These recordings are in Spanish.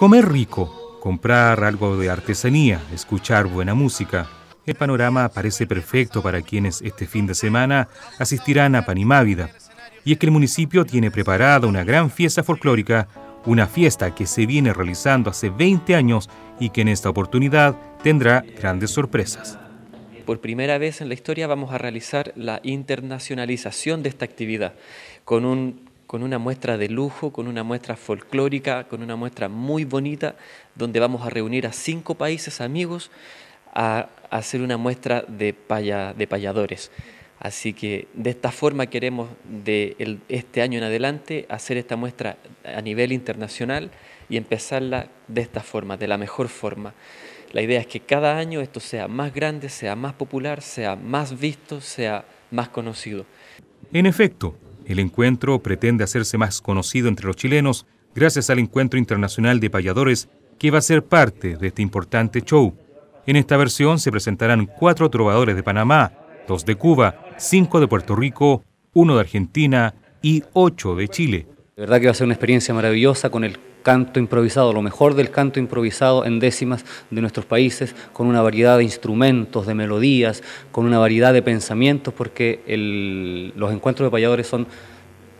Comer rico, comprar algo de artesanía, escuchar buena música. El panorama parece perfecto para quienes este fin de semana asistirán a Panimávida. Y es que el municipio tiene preparada una gran fiesta folclórica, una fiesta que se viene realizando hace 20 años y que en esta oportunidad tendrá grandes sorpresas. Por primera vez en la historia vamos a realizar la internacionalización de esta actividad con un con una muestra de lujo, con una muestra folclórica, con una muestra muy bonita, donde vamos a reunir a cinco países amigos a, hacer una muestra de, paya, de payadores. Así que de esta forma queremos de este año en adelante hacer esta muestra a nivel internacional y empezarla de esta forma, de la mejor forma. La idea es que cada año esto sea más grande, sea más popular, sea más visto, sea más conocido. En efecto, el encuentro pretende hacerse más conocido entre los chilenos gracias al Encuentro Internacional de Payadores que va a ser parte de este importante show. En esta versión se presentarán cuatro trovadores de Panamá, dos de Cuba, cinco de Puerto Rico, uno de Argentina y ocho de Chile. De verdad que va a ser una experiencia maravillosa con el canto improvisado, lo mejor del canto improvisado en décimas de nuestros países, con una variedad de instrumentos, de melodías, con una variedad de pensamientos, porque los encuentros de payadores son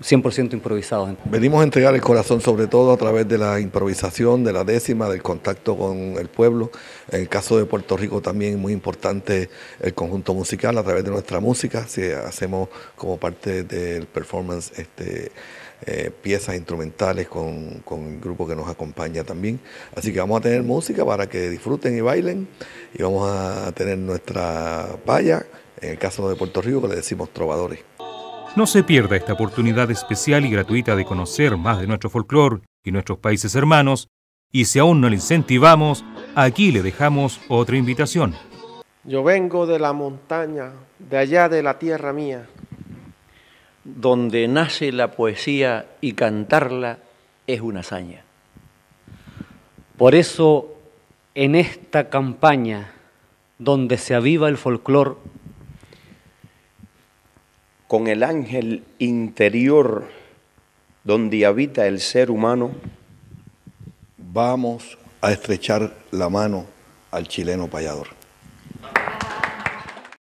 100% improvisados. Venimos a entregar el corazón sobre todo a través de la improvisación, de la décima, del contacto con el pueblo. En el caso de Puerto Rico también muy importante el conjunto musical a través de nuestra música, si hacemos como parte del performance este, eh, piezas instrumentales con, con, el grupo que nos acompaña también. Así que vamos a tener música para que disfruten y bailen y vamos a tener nuestra paya, en el caso de Puerto Rico que le decimos trovadores. No se pierda esta oportunidad especial y gratuita de conocer más de nuestro folclore y nuestros países hermanos y si aún no le incentivamos, aquí le dejamos otra invitación. Yo vengo de la montaña, de allá de la tierra mía donde nace la poesía y cantarla es una hazaña. Por eso, en esta campaña donde se aviva el folclor, con el ángel interior donde habita el ser humano, vamos a estrechar la mano al chileno payador.